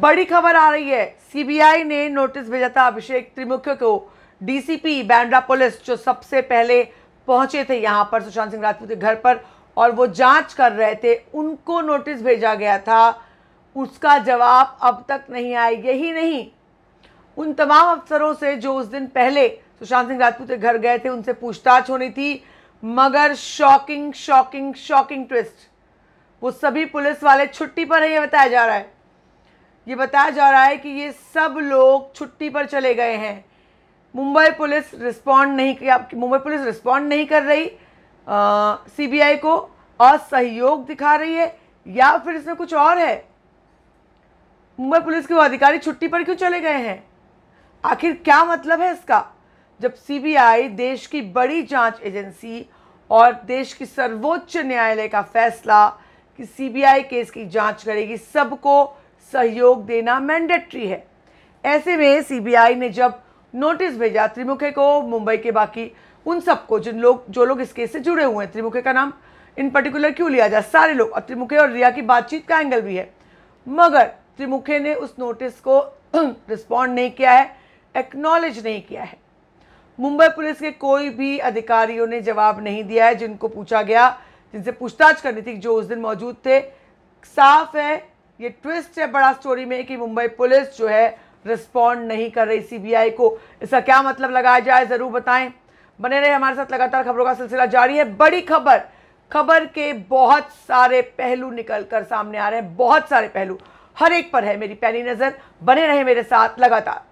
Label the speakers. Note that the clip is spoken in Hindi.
Speaker 1: बड़ी खबर आ रही है सीबीआई ने नोटिस भेजा था अभिषेक त्रिमुख्य को डीसीपी बैंड्रा पुलिस जो सबसे पहले पहुंचे थे यहाँ पर सुशांत सिंह राजपूत के घर पर और वो जांच कर रहे थे उनको नोटिस भेजा गया था उसका जवाब अब तक नहीं आया यही नहीं उन तमाम अफसरों से जो उस दिन पहले सुशांत सिंह राजपूत के घर गए थे उनसे पूछताछ होनी थी मगर शॉकिंग शॉकिंग शॉकिंग ट्विस्ट वो सभी पुलिस वाले छुट्टी पर है ये बताया जा रहा है ये बताया जा रहा है कि ये सब लोग छुट्टी पर चले गए हैं मुंबई पुलिस रिस्पॉन्ड नहीं मुंबई पुलिस रिस्पॉन्ड नहीं कर रही सीबीआई को असहयोग दिखा रही है या फिर इसमें कुछ और है मुंबई पुलिस के वो अधिकारी छुट्टी पर क्यों चले गए हैं आखिर क्या मतलब है इसका जब सीबीआई देश की बड़ी जांच एजेंसी और देश की सर्वोच्च न्यायालय का फैसला कि सीबीआई केस की जांच करेगी सबको सहयोग देना मैंडेटरी है ऐसे में सीबीआई ने जब नोटिस भेजा त्रिमुखे को मुंबई के बाकी उन सबको जिन लोग जो लोग इस केस से जुड़े हुए हैं त्रिमुखे का नाम इन पर्टिकुलर क्यों लिया जाए सारे लोग और त्रिमुखे और रिया की बातचीत का एंगल भी है मगर त्रिमुखे ने उस नोटिस को रिस्पॉन्ड नहीं किया है एक्नॉलेज नहीं किया है मुंबई पुलिस के कोई भी अधिकारियों ने जवाब नहीं दिया है जिनको पूछा गया जिनसे पूछताछ करनी थी जो उस दिन मौजूद थे साफ है ये ट्विस्ट है बड़ा स्टोरी में कि मुंबई पुलिस जो है रिस्पॉन्ड नहीं कर रही सीबीआई को इसका क्या मतलब लगाया जाए ज़रूर बताएं बने रहे हमारे साथ लगातार खबरों का सिलसिला जारी है बड़ी खबर खबर के बहुत सारे पहलू निकल कर सामने आ रहे हैं बहुत सारे पहलू हर एक पर है मेरी पहली नज़र बने रहे मेरे साथ लगातार